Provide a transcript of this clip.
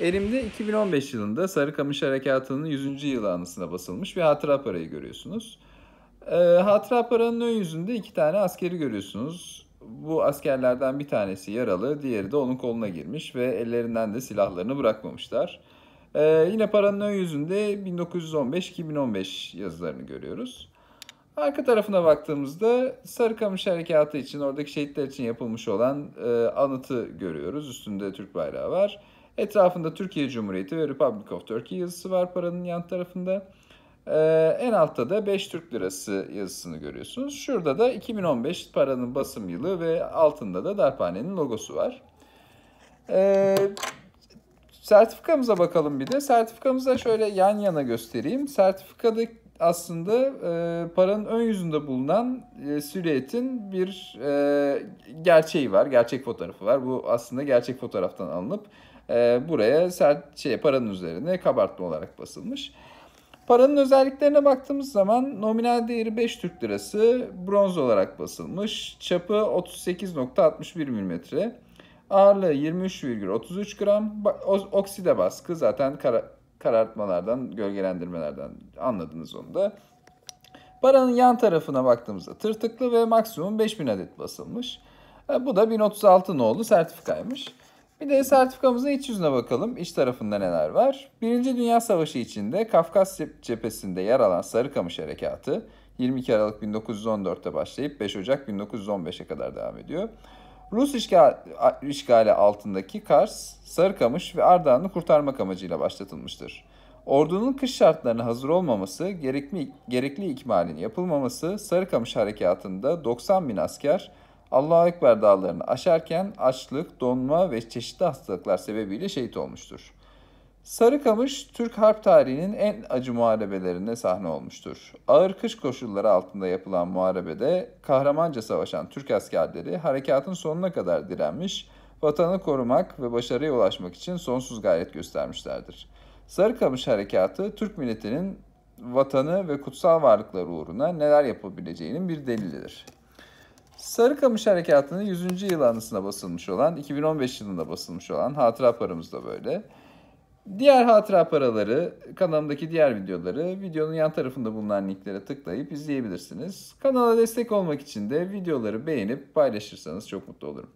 Elimde 2015 yılında Sarıkamış Harekatı'nın 100. yılı anısına basılmış bir hatıra parayı görüyorsunuz. E, hatıra paranın ön yüzünde iki tane askeri görüyorsunuz. Bu askerlerden bir tanesi yaralı, diğeri de onun koluna girmiş ve ellerinden de silahlarını bırakmamışlar. Ee, yine paranın ön yüzünde 1915-2015 yazılarını görüyoruz. Arka tarafına baktığımızda Sarıkamış Harekatı için, oradaki şehitler için yapılmış olan e, anıtı görüyoruz. Üstünde Türk bayrağı var. Etrafında Türkiye Cumhuriyeti ve Republic of Turkey yazısı var paranın yan tarafında. Ee, en altta da 5 Türk Lirası yazısını görüyorsunuz. Şurada da 2015 paranın basım yılı ve altında da darphanenin logosu var. Ee, Sertifikamıza bakalım bir de. Sertifikamızı da şöyle yan yana göstereyim. Sertifikada aslında e, paranın ön yüzünde bulunan e, silüetin bir e, gerçeği var. Gerçek fotoğrafı var. Bu aslında gerçek fotoğraftan alınıp e, buraya sert, şey, paranın üzerine kabartma olarak basılmış. Paranın özelliklerine baktığımız zaman nominal değeri 5 Türk Lirası bronz olarak basılmış. Çapı 38.61 mm. Ağırlığı 23,33 gram. Okside baskı zaten kara, karartmalardan, gölgelendirmelerden anladınız onu da. Paranın yan tarafına baktığımızda tırtıklı ve maksimum 5000 adet basılmış. E, bu da 1036 nolu sertifikaymış. Bir de sertifikamızın iç yüzüne bakalım. İç tarafında neler var? Birinci Dünya Savaşı içinde Kafkas cephesinde yer alan Sarıkamış Harekatı 22 Aralık 1914'te başlayıp 5 Ocak 1915'e kadar devam ediyor. Rus işgal, işgali altındaki Kars, Sarıkamış ve Ardahan'ı kurtarmak amacıyla başlatılmıştır. Ordunun kış şartlarına hazır olmaması, gerekli, gerekli ikmalin yapılmaması, Sarıkamış harekatında 90 bin asker Allahu Ekber dağlarını aşarken açlık, donma ve çeşitli hastalıklar sebebiyle şehit olmuştur. Sarıkamış Türk harp tarihinin en acı muharebelerine sahne olmuştur. Ağır kış koşulları altında yapılan muharebede kahramanca savaşan Türk askerleri harekatın sonuna kadar direnmiş, vatanı korumak ve başarıya ulaşmak için sonsuz gayret göstermişlerdir. Sarıkamış Harekatı Türk milletinin vatanı ve kutsal varlıkları uğruna neler yapabileceğinin bir delilidir. Sarıkamış Harekatı'nın 100. yıl anısına basılmış olan, 2015 yılında basılmış olan hatıra paramız da böyle. Diğer hatıra paraları, kanalımdaki diğer videoları videonun yan tarafında bulunan linklere tıklayıp izleyebilirsiniz. Kanala destek olmak için de videoları beğenip paylaşırsanız çok mutlu olurum.